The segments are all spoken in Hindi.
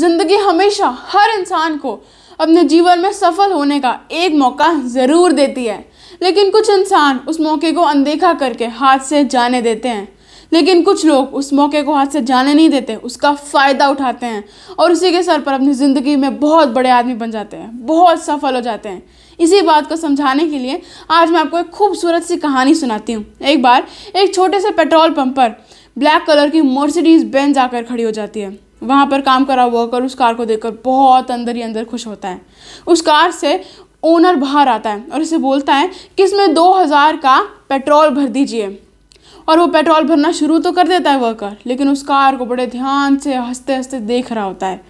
ज़िंदगी हमेशा हर इंसान को अपने जीवन में सफल होने का एक मौका ज़रूर देती है लेकिन कुछ इंसान उस मौके को अनदेखा करके हाथ से जाने देते हैं लेकिन कुछ लोग उस मौके को हाथ से जाने नहीं देते उसका फ़ायदा उठाते हैं और उसी के सर पर अपनी ज़िंदगी में बहुत बड़े आदमी बन जाते हैं बहुत सफल हो जाते हैं इसी बात को समझाने के लिए आज मैं आपको एक खूबसूरत सी कहानी सुनाती हूँ एक बार एक छोटे से पेट्रोल पंप पर ब्लैक कलर की मर्सिडीज़ बेंज आकर खड़ी हो जाती है वहाँ पर काम करा वर्कर उस कार को देखकर बहुत अंदर ही अंदर खुश होता है उस कार से ओनर बाहर आता है और इसे बोलता है कि इसमें दो हज़ार का पेट्रोल भर दीजिए और वो पेट्रोल भरना शुरू तो कर देता है वर्कर लेकिन उस कार को बड़े ध्यान से हंसते हंसते देख रहा होता है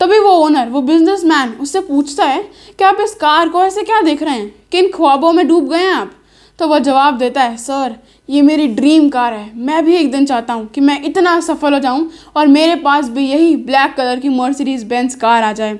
तभी वो ओनर वो बिजनेसमैन उससे पूछता है कि आप इस कार को ऐसे क्या देख रहे हैं किन ख्वाबों में डूब गए हैं आप तो वह जवाब देता है सर ये मेरी ड्रीम कार है मैं भी एक दिन चाहता हूँ कि मैं इतना सफल हो जाऊँ और मेरे पास भी यही ब्लैक कलर की मर्सिडीज़ बेंस कार आ जाए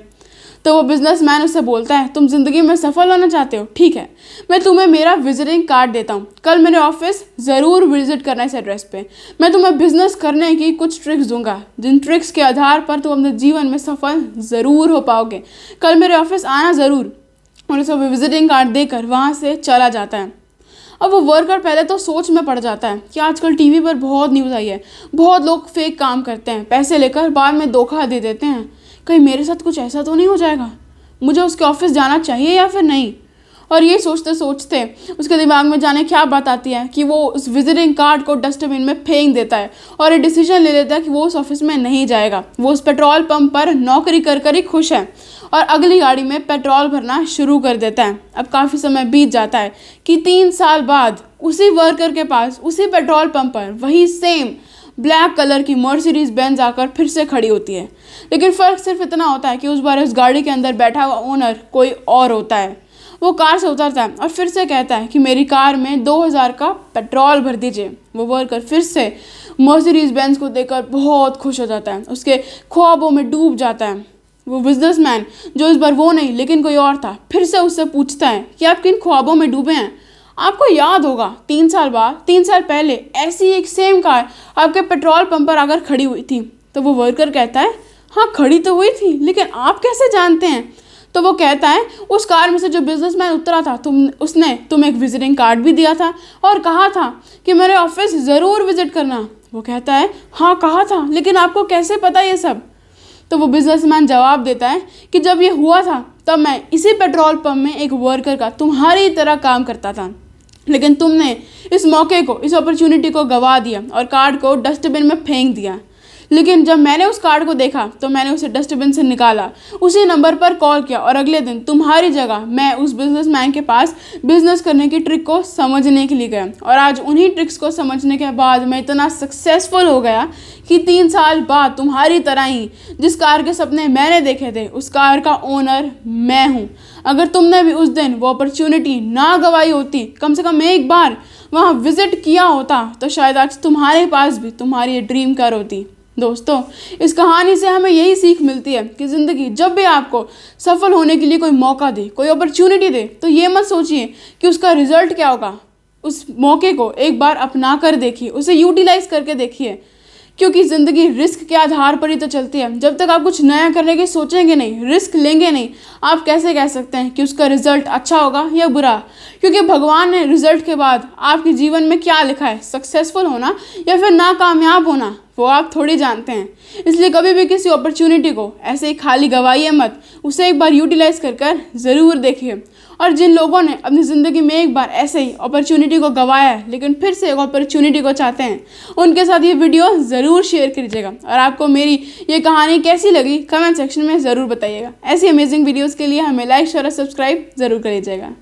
तो वो बिजनेसमैन उससे बोलता है तुम ज़िंदगी में सफल होना चाहते हो ठीक है मैं तुम्हें मेरा विजिटिंग कार्ड देता हूँ कल मेरे ऑफिस ज़रूर विजिट करना इस एड्रेस पे मैं तुम्हें बिजनेस करने की कुछ ट्रिक्स दूंगा जिन ट्रिक्स के आधार पर तुम अपने जीवन में सफल ज़रूर हो पाओगे कल मेरे ऑफिस आना ज़रूर और उसे विजिटिंग कार्ड देकर वहाँ से चला जाता है और वो वर्कर पहले तो सोच में पड़ जाता है कि आजकल टीवी पर बहुत न्यूज़ आई है बहुत लोग फेक काम करते हैं पैसे लेकर बाद में धोखा दे देते हैं कहीं मेरे साथ कुछ ऐसा तो नहीं हो जाएगा मुझे उसके ऑफिस जाना चाहिए या फिर नहीं और ये सोचते सोचते उसके दिमाग में जाने क्या बात आती है कि वो उस विजिटिंग कार्ड को डस्टबिन में फेंक देता है और ये डिसीजन ले लेता है कि वो उस ऑफिस में नहीं जाएगा वो उस पेट्रोल पंप पर नौकरी कर कर ही खुश है और अगली गाड़ी में पेट्रोल भरना शुरू कर देता है अब काफ़ी समय बीत जाता है कि तीन साल बाद उसी वर्कर के पास उसी पेट्रोल पंप पर वही सेम ब्लैक कलर की मर्सिडीज़ बेंज आकर फिर से खड़ी होती है लेकिन फ़र्क सिर्फ इतना होता है कि उस बार उस गाड़ी के अंदर बैठा हुआ ओनर कोई और होता है वो कार से उतरता है और फिर से कहता है कि मेरी कार में दो हज़ार का पेट्रोल भर दीजिए वो वर्कर फिर से मर्सिडीज बेंज को देखकर बहुत खुश हो जाता है उसके ख्वाबों में डूब जाता है वो बिजनेसमैन जो इस बार वो नहीं लेकिन कोई और था फिर से उससे पूछता है कि आप किन ख्वाबों में डूबे हैं आपको याद होगा तीन साल बाद तीन साल पहले ऐसी एक सेम कार आपके पेट्रोल पंप पर आकर खड़ी हुई थी तो वो वर्कर कहता है हाँ खड़ी तो हुई थी लेकिन आप कैसे जानते हैं तो वो कहता है उस कार में से जो बिजनेसमैन उतरा था तुम उसने तुम एक विजिटिंग कार्ड भी दिया था और कहा था कि मेरे ऑफिस ज़रूर विज़िट करना वो कहता है हाँ कहा था लेकिन आपको कैसे पता ये सब तो वो बिजनेसमैन जवाब देता है कि जब ये हुआ था तब मैं इसी पेट्रोल पंप में एक वर्कर का तुम्हारी तरह काम करता था लेकिन तुमने इस मौके को इस अपॉर्चुनिटी को गवा दिया और कार्ड को डस्टबिन में फेंक दिया लेकिन जब मैंने उस कार्ड को देखा तो मैंने उसे डस्टबिन से निकाला उसी नंबर पर कॉल किया और अगले दिन तुम्हारी जगह मैं उस बिजनेस के पास बिजनेस करने की ट्रिक को समझने के लिए गया और आज उन्हीं ट्रिक्स को समझने के बाद मैं इतना सक्सेसफुल हो गया कि तीन साल बाद तुम्हारी तरह ही जिस कार के सपने मैंने देखे थे उस कार का ओनर मैं हूँ अगर तुमने भी उस दिन वो अपॉर्चुनिटी ना गवाई होती कम से कम एक बार वहाँ विज़िट किया होता तो शायद आज तुम्हारे पास भी तुम्हारी ड्रीम कार होती दोस्तों इस कहानी से हमें यही सीख मिलती है कि ज़िंदगी जब भी आपको सफल होने के लिए कोई मौका दे कोई अपॉर्चुनिटी दे तो ये मत सोचिए कि उसका रिजल्ट क्या होगा उस मौके को एक बार अपना कर देखिए उसे यूटिलाइज करके देखिए क्योंकि ज़िंदगी रिस्क के आधार पर ही तो चलती है जब तक आप कुछ नया करने की सोचेंगे नहीं रिस्क लेंगे नहीं आप कैसे कह सकते हैं कि उसका रिजल्ट अच्छा होगा या बुरा क्योंकि भगवान ने रिजल्ट के बाद आपके जीवन में क्या लिखा है सक्सेसफुल होना या फिर नाकामयाब होना वो आप थोड़ी जानते हैं इसलिए कभी भी किसी अपॉर्चुनिटी को ऐसे ही खाली गवाइए मत उसे एक बार यूटिलाइज कर कर ज़रूर देखिए और जिन लोगों ने अपनी ज़िंदगी में एक बार ऐसे ही अपॉर्चुनिटी को गंवाया है लेकिन फिर से एक अपॉर्चुनिटी को चाहते हैं उनके साथ ये वीडियो ज़रूर शेयर कीजिएगा और आपको मेरी ये कहानी कैसी लगी कमेंट सेक्शन में ज़रूर बताइएगा ऐसी अमेजिंग वीडियोज़ के लिए हमें लाइक शेयर और सब्सक्राइब ज़रूर कर लीजिएगा